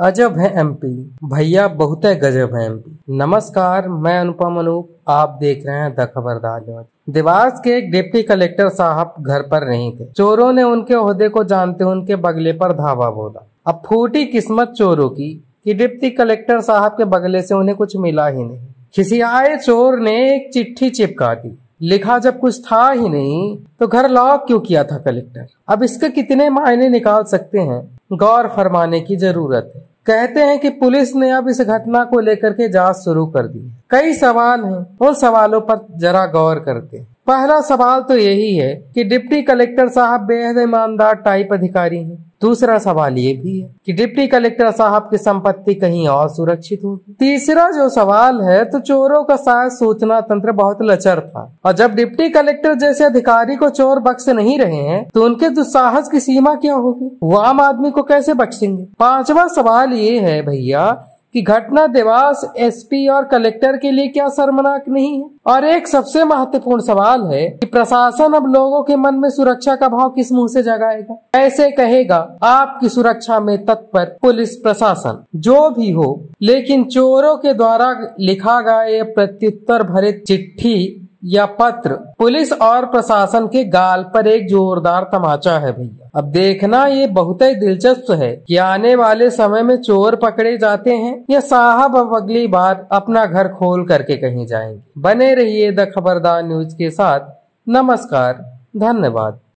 अजब है एमपी भैया बहुत गजब है एमपी नमस्कार मैं अनुपम अनूप आप देख रहे हैं द खबरदार देवास के एक डिप्टी कलेक्टर साहब घर पर नहीं थे चोरों ने उनके ओहदे को जानते हुए उनके बगले पर धावा बोला अब फूटी किस्मत चोरों की कि डिप्टी कलेक्टर साहब के बगले से उन्हें कुछ मिला ही नहीं किसी आए चोर ने एक चिट्ठी चिपका दी लिखा जब कुछ था ही नहीं तो घर लॉक क्यों किया था कलेक्टर अब इसके कितने मायने निकाल सकते हैं गौर फरमाने की जरूरत है कहते हैं कि पुलिस ने अब इस घटना को लेकर के जांच शुरू कर दी कई सवाल हैं उन सवालों पर जरा गौर करते पहला सवाल तो यही है कि डिप्टी कलेक्टर साहब बेहद ईमानदार टाइप अधिकारी हैं दूसरा सवाल ये भी है कि डिप्टी कलेक्टर साहब की संपत्ति कहीं और सुरक्षित होगी तीसरा जो सवाल है तो चोरों का साय सूचना तंत्र बहुत लचर था और जब डिप्टी कलेक्टर जैसे अधिकारी को चोर बख्श नहीं रहे हैं तो उनके दुस्साहस की सीमा क्या होगी वो आम आदमी को कैसे बख्शेंगे पांचवा सवाल ये है भैया कि घटना देवास एसपी और कलेक्टर के लिए क्या शर्मनाक नहीं है और एक सबसे महत्वपूर्ण सवाल है कि प्रशासन अब लोगों के मन में सुरक्षा का भाव किस मुंह से जगाएगा ऐसे कहेगा आपकी सुरक्षा में तत्पर पुलिस प्रशासन जो भी हो लेकिन चोरों के द्वारा लिखा गया प्रत्युत्तर भरे चिट्ठी या पत्र पुलिस और प्रशासन के गाल पर एक जोरदार तमाचा है भैया अब देखना ये बहुत ही दिलचस्प है कि आने वाले समय में चोर पकड़े जाते हैं या साहब अब अगली बार अपना घर खोल करके कहीं जाएंगे बने रहिए द खबरदार न्यूज के साथ नमस्कार धन्यवाद